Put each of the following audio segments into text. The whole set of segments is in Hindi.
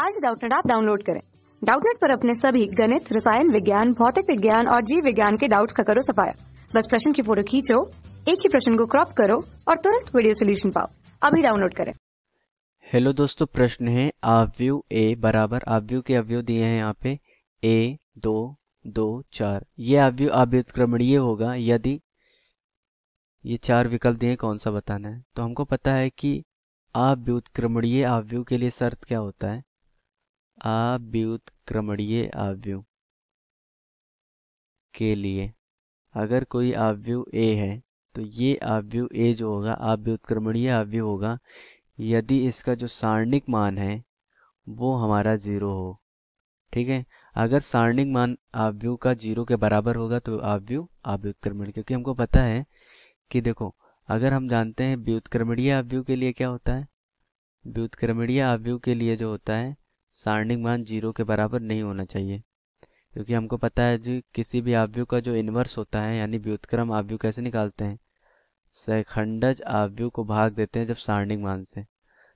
आज डाउटनेट आप डाउनलोड करें डाउटनेट पर अपने सभी गणित रसायन विज्ञान भौतिक विज्ञान और जीव विज्ञान के डाउट्स का करो सफाया बस प्रश्न की फोटो खींचो एक ही प्रश्न को क्रॉप करो और तुरंत वीडियो सोल्यूशन पाओ अभी डाउनलोड करें हेलो दोस्तों प्रश्न है आव्यू ए बराबर आव्यू के अव्यू दिए हैं यहाँ पे ए दो दो चार ये अव्यू अव्युत्क्रमणीय होगा यदि ये चार विकल्प दिए कौन सा बताना है तो हमको पता है कि अव्युत्क्रमणीय आव्यू के लिए शर्त क्या होता है आव्युत्क्रमणीय आव्यु के लिए अगर कोई आव्यु ए है तो ये आव्यु ए जो होगा आव्युत्क्रमणीय आव्यु होगा यदि इसका जो सारणिक मान है वो हमारा ज़ीरो हो ठीक है अगर सारणिक मान आव्यु का जीरो के बराबर होगा तो आव्यु आवव्युत्क्रमण क्योंकि हमको पता है कि देखो अगर हम जानते हैं व्युत्क्रमणीय आव्यु के लिए क्या होता है व्युत्क्रमणीय आव्यु के लिए जो होता है सारणिक मान जीरो के बराबर नहीं होना चाहिए क्योंकि हमको पता है जी किसी भी आव्यू का जो इन्वर्स होता है यानी व्युतक्रम आव्यू कैसे निकालते हैं सखंडज आव्यू को भाग देते हैं जब सारणिक मान से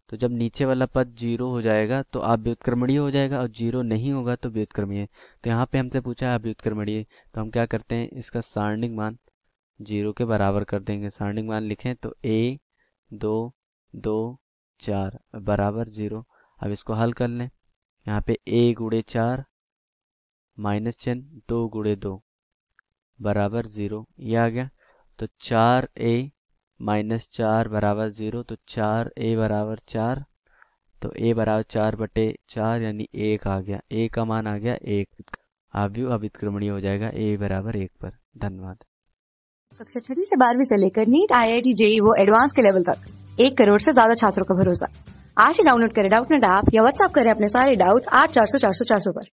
तो जब नीचे वाला पद जीरो हो जाएगा तो आप व्युतक्रमणीय हो जाएगा और जीरो नहीं होगा तो व्युत्क्रमीय तो यहाँ पे हमसे पूछा है आप व्युतक्रमणीय तो हम क्या करते हैं इसका सारणिक मान जीरो के बराबर कर देंगे सारणिक मान लिखें तो ए दो दो चार बराबर जीरो अब इसको हल कर लें यहाँ पे ए गुड़े चार माइनस चेन दो गुड़े दो बराबर ज़ीरो ये आ गया तो चार ए माइनस चार बराबर ज़ीरो तो चार ए बराबर चार तो ए बराबर चार बटे चार यानी एक आ गया ए का मान आ गया एक आव्यू अभिक्रमणीय हो जाएगा ए बराबर एक पर धन्यवाद कक्षा छठी से बारहवीं से लेकर NEET I I T JEE वो एडवांस के लेवल तक एक करोड़ से ज्यादा छात्रों का भरोसा आज ही डाउनलोड करें डाउट आप या व्हाट्सअप करें अपने सारे डाउट्स आठ चार सौ चार सौ चार सौ पर